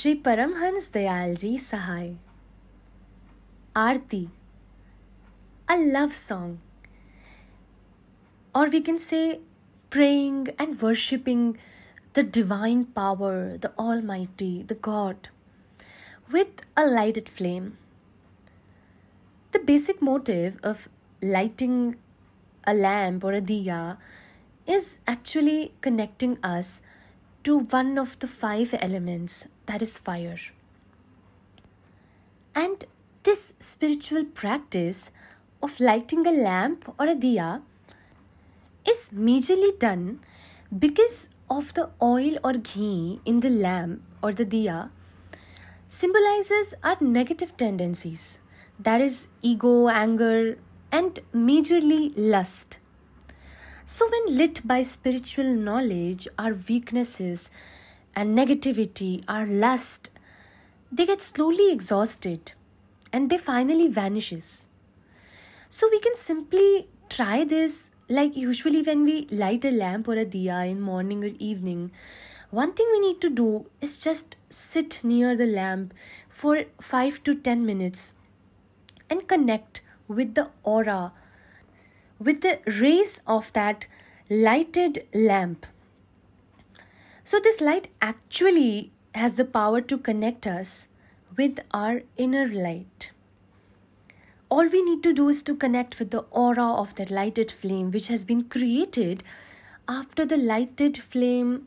Shri Paramhans Dayal ji Sahay Aarti a love song or we can say praying and worshipping the divine power the almighty the god with a lighted flame the basic motive of lighting a lamp or a diya is actually connecting us to one of the five elements, that is fire. And this spiritual practice of lighting a lamp or a diya is majorly done because of the oil or ghee in the lamp or the diya symbolizes our negative tendencies, that is, ego, anger, and majorly lust. So, when lit by spiritual knowledge, our weaknesses and negativity, our lust, they get slowly exhausted and they finally vanishes. So, we can simply try this like usually when we light a lamp or a diya in morning or evening. One thing we need to do is just sit near the lamp for 5 to 10 minutes and connect with the aura with the rays of that lighted lamp. So, this light actually has the power to connect us with our inner light. All we need to do is to connect with the aura of that lighted flame, which has been created after the lighted flame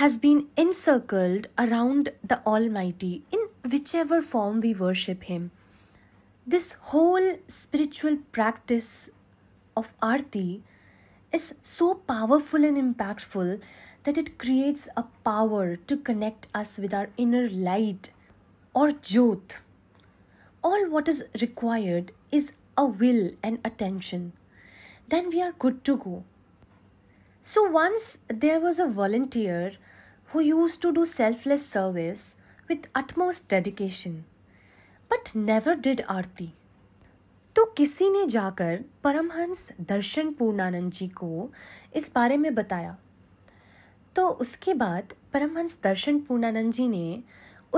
has been encircled around the Almighty in whichever form we worship Him. This whole spiritual practice of Aarti is so powerful and impactful that it creates a power to connect us with our inner light or Jyot. All what is required is a will and attention. Then we are good to go. So once there was a volunteer who used to do selfless service with utmost dedication, but never did Aarti. किसी ने जाकर परमहंस दर्शन पूर्णानंद जी को इस बारे में बताया तो उसके बाद परमहंस दर्शन पूर्णानंद जी ने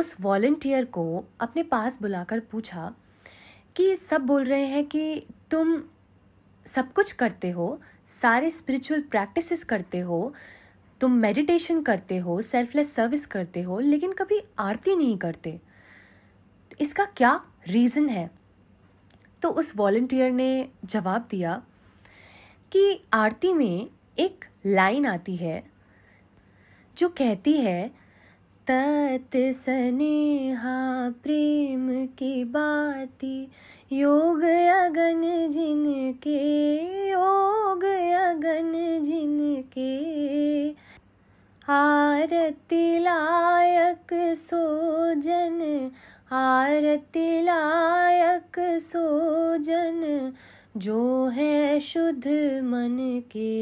उस वॉल्टियर को अपने पास बुलाकर पूछा कि सब बोल रहे हैं कि तुम सब कुछ करते हो सारे स्पिरिचुअल प्रैक्टिसेस करते हो तुम मेडिटेशन करते हो सेल्फलेस सर्विस करते हो लेकिन कभी आरती नहीं करते इसका क्या रीज़न है तो उस वॉल्टियर ने जवाब दिया कि आरती में एक लाइन आती है जो कहती है तत् स्नेहा प्रेम की बाती योग अगन जिनके योग अगन जिनके आरती लायक सोजन आरती लायक सोजन जो है शुद्ध मन के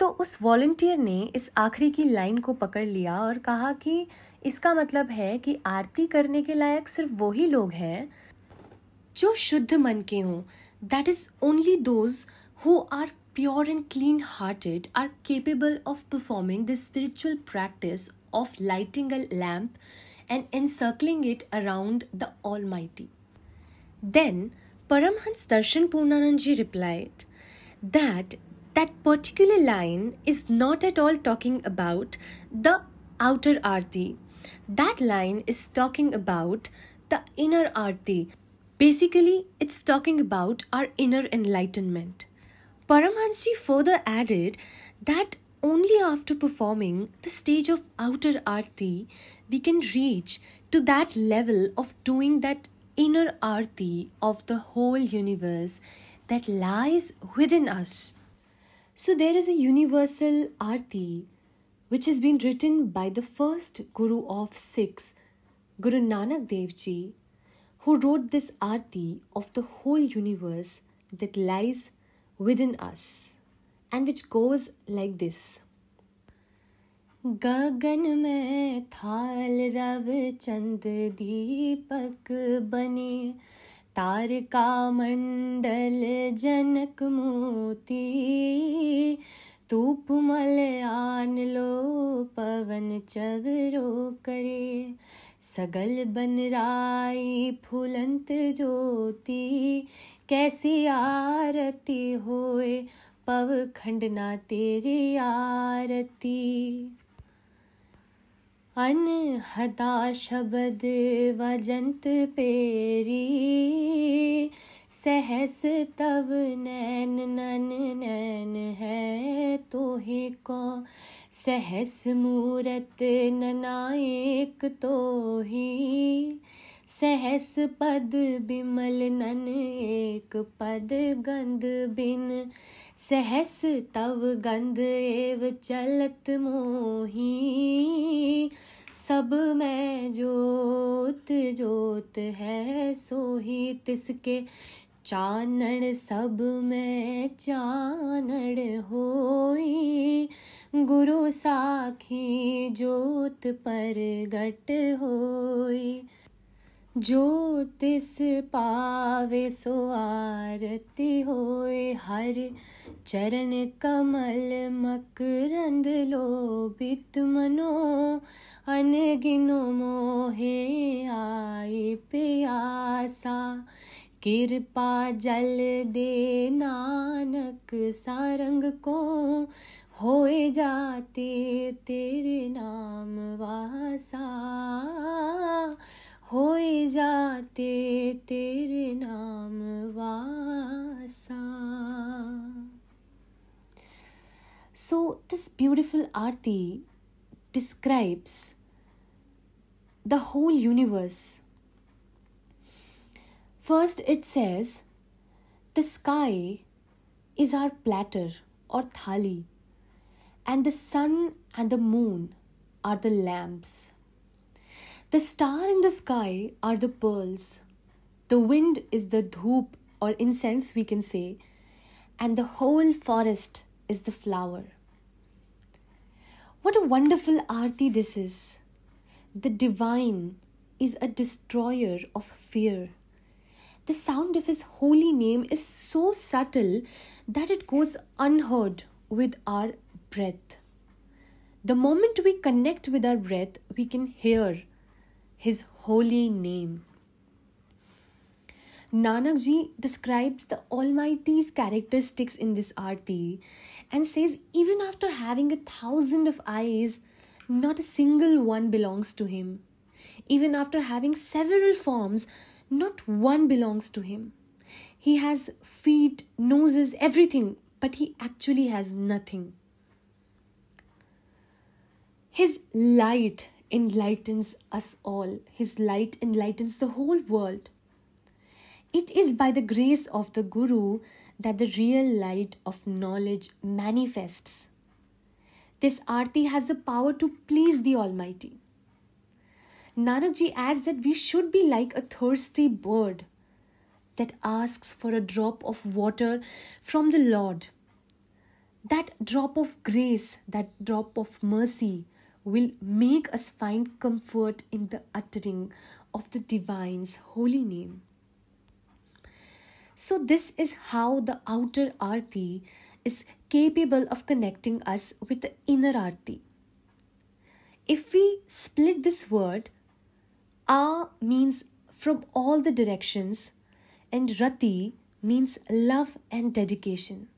तो उस वॉल्टियर ने इस आखिरी की लाइन को पकड़ लिया और कहा कि इसका मतलब है कि आरती करने के लायक सिर्फ वो ही लोग हैं जो शुद्ध मन के हों that is only those who are pure and clean hearted are capable of performing this spiritual practice of lighting a lamp and encircling it around the Almighty. Then Paramhans Darshan Purnananji replied that that particular line is not at all talking about the outer arti. That line is talking about the inner arti. Basically, it's talking about our inner enlightenment. Paramahansi further added that only after performing the stage of outer arti we can reach to that level of doing that inner arti of the whole universe that lies within us. So there is a universal arti which has been written by the first Guru of six, Guru Nanak Dev Ji, who wrote this arti of the whole universe that lies within us and which goes like this गगन में थाल रव चंद दीपक बने तारका मंडल जनक मोती तूप मलयान लो पवन चगरो करे सगल बनराई फुलंत ज्योति कैसी आरती होए खंड ना तेरी आरती अनहदा शब्द वजंत पेरी सहस तब नैन नन नैन है तो ही को सहस मूरत नना एक तो ही सहस पद बिमल नन एक पद गंध बिन सहस तव गंध एव चलत मोही सब मैं जोत जोत है सोही तिसके चानण सब में चानण होई गुरु साखी जोत पर घट होई जो तिस पावे सो आरती होए हर चरण कमल मकरंद लोभित मनो अनगिनो मोहे आए प्यासा कृपा जल दे नानक सारंग को होए जाते तेरे नाम वासा so this beautiful aarti describes the whole universe first it says the sky is our platter or thali and the sun and the moon are the lamps the star in the sky are the pearls. The wind is the dhoop or incense, we can say. And the whole forest is the flower. What a wonderful arti this is. The divine is a destroyer of fear. The sound of his holy name is so subtle that it goes unheard with our breath. The moment we connect with our breath, we can hear his holy name. Nanak Ji describes the Almighty's characteristics in this arti and says, even after having a thousand of eyes, not a single one belongs to him. Even after having several forms, not one belongs to him. He has feet, noses, everything, but he actually has nothing. His light enlightens us all. His light enlightens the whole world. It is by the grace of the Guru that the real light of knowledge manifests. This arti has the power to please the Almighty. Nanakji adds that we should be like a thirsty bird that asks for a drop of water from the Lord. That drop of grace, that drop of mercy, will make us find comfort in the uttering of the divine's holy name. So, this is how the outer arti is capable of connecting us with the inner arti. If we split this word, a means from all the directions, and rati means love and dedication.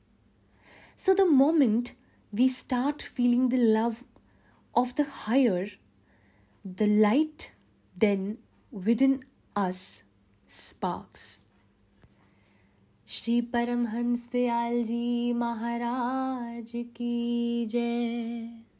So, the moment we start feeling the love of the higher, the light then within us sparks. Shri Paramhans Dayal Ji Maharaj Ki Jai.